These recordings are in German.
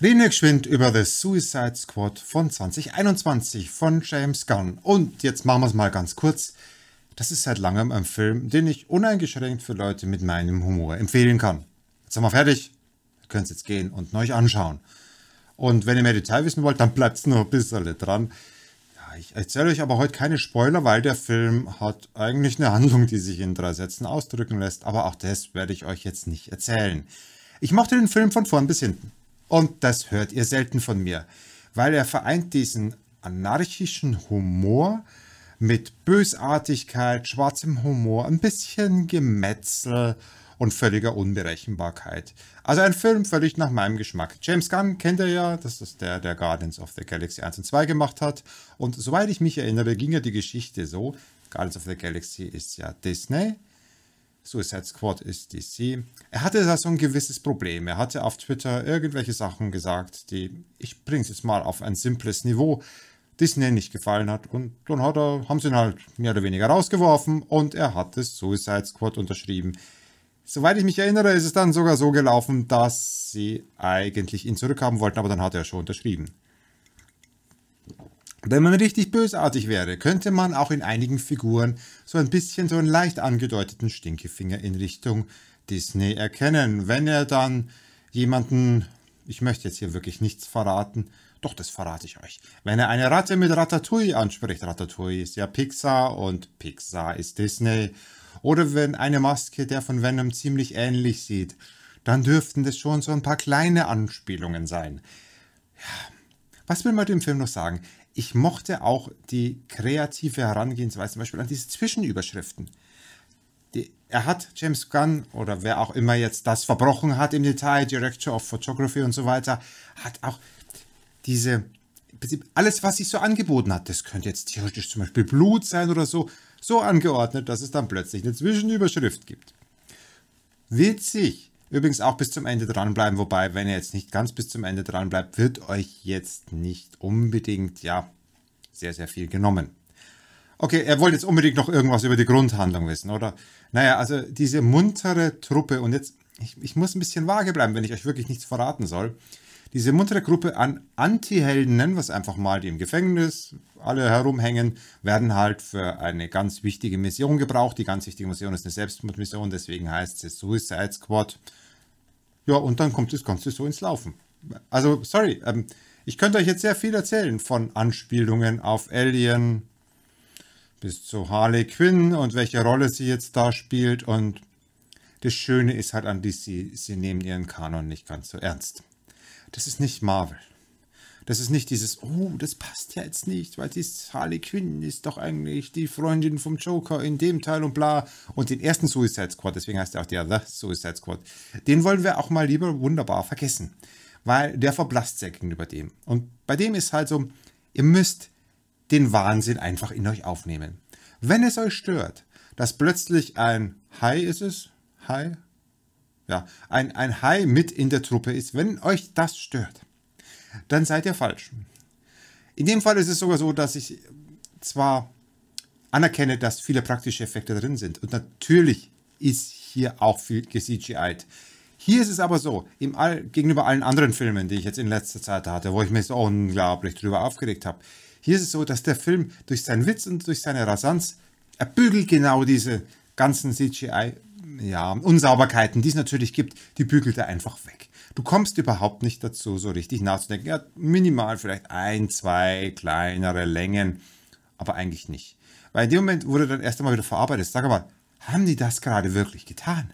Reden wir geschwind über The Suicide Squad von 2021 von James Gunn. Und jetzt machen wir es mal ganz kurz. Das ist seit langem ein Film, den ich uneingeschränkt für Leute mit meinem Humor empfehlen kann. Jetzt sind wir fertig. Ihr könnt jetzt gehen und euch anschauen. Und wenn ihr mehr Detail wissen wollt, dann bleibt es noch ein bisschen dran. Ja, ich erzähle euch aber heute keine Spoiler, weil der Film hat eigentlich eine Handlung, die sich in drei Sätzen ausdrücken lässt. Aber auch das werde ich euch jetzt nicht erzählen. Ich mochte den Film von vorn bis hinten. Und das hört ihr selten von mir, weil er vereint diesen anarchischen Humor mit Bösartigkeit, schwarzem Humor, ein bisschen Gemetzel und völliger Unberechenbarkeit. Also ein Film völlig nach meinem Geschmack. James Gunn kennt ihr ja, das ist der, der Guardians of the Galaxy 1 und 2 gemacht hat. Und soweit ich mich erinnere, ging ja die Geschichte so. Guardians of the Galaxy ist ja Disney. Suicide Squad ist DC. Er hatte da so ein gewisses Problem. Er hatte auf Twitter irgendwelche Sachen gesagt, die, ich bring's jetzt mal auf ein simples Niveau, Disney nicht gefallen hat. Und dann hat er, haben sie ihn halt mehr oder weniger rausgeworfen und er hat das Suicide Squad unterschrieben. Soweit ich mich erinnere, ist es dann sogar so gelaufen, dass sie eigentlich ihn zurückhaben wollten, aber dann hat er schon unterschrieben. Wenn man richtig bösartig wäre, könnte man auch in einigen Figuren so ein bisschen so einen leicht angedeuteten Stinkefinger in Richtung Disney erkennen, wenn er dann jemanden, ich möchte jetzt hier wirklich nichts verraten, doch das verrate ich euch, wenn er eine Ratte mit Ratatouille anspricht, Ratatouille ist ja Pixar und Pixar ist Disney, oder wenn eine Maske der von Venom ziemlich ähnlich sieht, dann dürften das schon so ein paar kleine Anspielungen sein. Ja. Was will man dem Film noch sagen? ich mochte auch die kreative Herangehensweise, zum Beispiel an diese Zwischenüberschriften. Die, er hat James Gunn oder wer auch immer jetzt das verbrochen hat im Detail, Director of Photography und so weiter, hat auch diese, alles, was sich so angeboten hat, das könnte jetzt theoretisch zum Beispiel Blut sein oder so, so angeordnet, dass es dann plötzlich eine Zwischenüberschrift gibt. Witzig, Übrigens auch bis zum Ende dranbleiben, wobei, wenn ihr jetzt nicht ganz bis zum Ende dranbleibt, wird euch jetzt nicht unbedingt, ja, sehr, sehr viel genommen. Okay, er wollte jetzt unbedingt noch irgendwas über die Grundhandlung wissen, oder? Naja, also diese muntere Truppe und jetzt, ich, ich muss ein bisschen vage bleiben, wenn ich euch wirklich nichts verraten soll diese muntere Gruppe an Anti-Helden, nennen wir es einfach mal, die im Gefängnis alle herumhängen, werden halt für eine ganz wichtige Mission gebraucht. Die ganz wichtige Mission ist eine Selbstmordmission, deswegen heißt es Suicide Squad. Ja, und dann kommt das Ganze so ins Laufen. Also, sorry, ähm, ich könnte euch jetzt sehr viel erzählen von Anspielungen auf Alien bis zu Harley Quinn und welche Rolle sie jetzt da spielt und das Schöne ist halt an DC, sie nehmen ihren Kanon nicht ganz so ernst das ist nicht Marvel. Das ist nicht dieses, oh, das passt ja jetzt nicht, weil die Harley Quinn ist doch eigentlich die Freundin vom Joker in dem Teil und bla. Und den ersten Suicide Squad, deswegen heißt er auch der The Suicide Squad, den wollen wir auch mal lieber wunderbar vergessen. Weil der verblasst sehr gegenüber dem. Und bei dem ist halt so, ihr müsst den Wahnsinn einfach in euch aufnehmen. Wenn es euch stört, dass plötzlich ein Hi ist es? Hi? ja, ein, ein Hai mit in der Truppe ist, wenn euch das stört, dann seid ihr falsch. In dem Fall ist es sogar so, dass ich zwar anerkenne, dass viele praktische Effekte drin sind und natürlich ist hier auch viel gesiegt. Hier ist es aber so, im All, gegenüber allen anderen Filmen, die ich jetzt in letzter Zeit hatte, wo ich mich so unglaublich drüber aufgeregt habe, hier ist es so, dass der Film durch seinen Witz und durch seine Rasanz er bügelt genau diese ganzen CGI ja, Unsauberkeiten, die es natürlich gibt, die bügelt er einfach weg. Du kommst überhaupt nicht dazu, so richtig nachzudenken. Ja, minimal vielleicht ein, zwei kleinere Längen, aber eigentlich nicht. Weil in dem Moment wurde dann erst einmal wieder verarbeitet. Sag mal, haben die das gerade wirklich getan?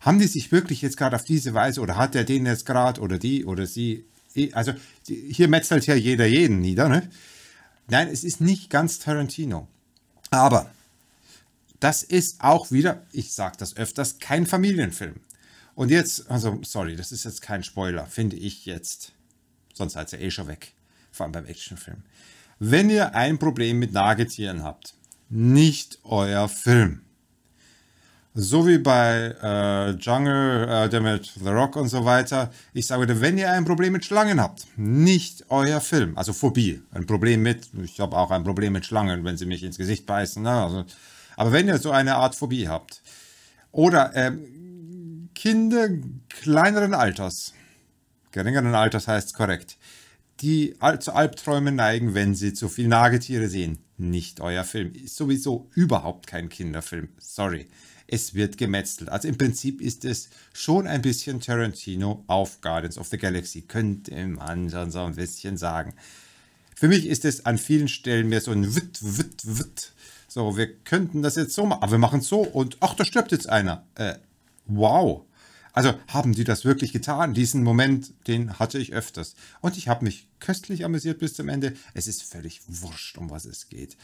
Haben die sich wirklich jetzt gerade auf diese Weise oder hat der den jetzt gerade oder die oder sie? Eh, also hier metzelt ja jeder jeden nieder. Ne? Nein, es ist nicht ganz Tarantino. Aber das ist auch wieder, ich sage das öfters, kein Familienfilm. Und jetzt, also sorry, das ist jetzt kein Spoiler, finde ich jetzt. Sonst seid ihr eh schon weg, vor allem beim Actionfilm. Wenn ihr ein Problem mit Nagetieren habt, nicht euer Film. So wie bei äh, Jungle, äh, der mit The Rock und so weiter. Ich sage dir, wenn ihr ein Problem mit Schlangen habt, nicht euer Film. Also Phobie, ein Problem mit, ich habe auch ein Problem mit Schlangen, wenn sie mich ins Gesicht beißen. Ne? Also, aber wenn ihr so eine Art Phobie habt oder äh, Kinder kleineren Alters, geringeren Alters heißt es korrekt, die zu Albträumen neigen, wenn sie zu viel Nagetiere sehen. Nicht euer Film. Ist sowieso überhaupt kein Kinderfilm. Sorry. Es wird gemetzelt. Also im Prinzip ist es schon ein bisschen Tarantino auf Guardians of the Galaxy. Könnte man schon so ein bisschen sagen. Für mich ist es an vielen Stellen mehr so ein Witt, Witt, Witt so, wir könnten das jetzt so machen. Aber wir machen es so und ach, da stirbt jetzt einer. Äh, wow. Also haben die das wirklich getan? Diesen Moment, den hatte ich öfters. Und ich habe mich köstlich amüsiert bis zum Ende. Es ist völlig wurscht, um was es geht.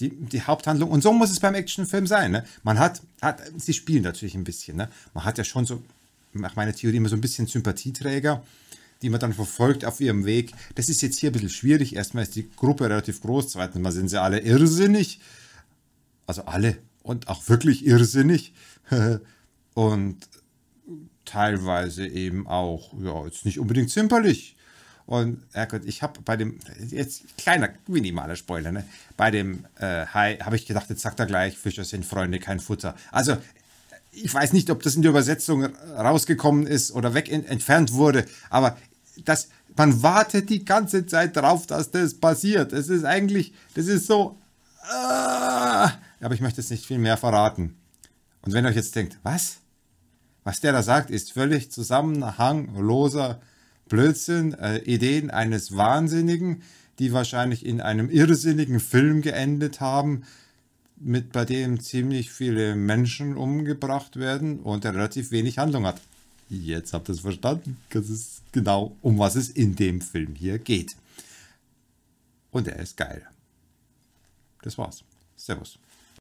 Die, die Haupthandlung, und so muss es beim Actionfilm sein. Ne? Man hat, hat, sie spielen natürlich ein bisschen. Ne? Man hat ja schon so, nach meiner Theorie, immer so ein bisschen Sympathieträger, die man dann verfolgt auf ihrem Weg. Das ist jetzt hier ein bisschen schwierig. Erstmal ist die Gruppe relativ groß, zweitens mal sind sie alle irrsinnig. Also alle und auch wirklich irrsinnig und teilweise eben auch, ja, jetzt nicht unbedingt zimperlich. Und Herrgott, ich habe bei dem, jetzt kleiner, minimaler Spoiler, ne? bei dem äh, Hai habe ich gedacht, jetzt sagt er gleich, Fischer sind Freunde, kein Futter. Also ich weiß nicht, ob das in der Übersetzung rausgekommen ist oder weg entfernt wurde, aber das, man wartet die ganze Zeit drauf, dass das passiert. Es ist eigentlich, das ist so... Äh, aber ich möchte jetzt nicht viel mehr verraten. Und wenn ihr euch jetzt denkt, was? Was der da sagt, ist völlig zusammenhangloser Blödsinn, äh, Ideen eines Wahnsinnigen, die wahrscheinlich in einem irrsinnigen Film geendet haben, mit bei dem ziemlich viele Menschen umgebracht werden und der relativ wenig Handlung hat. Jetzt habt ihr es verstanden. Das ist genau, um was es in dem Film hier geht. Und er ist geil. Das war's. Servus.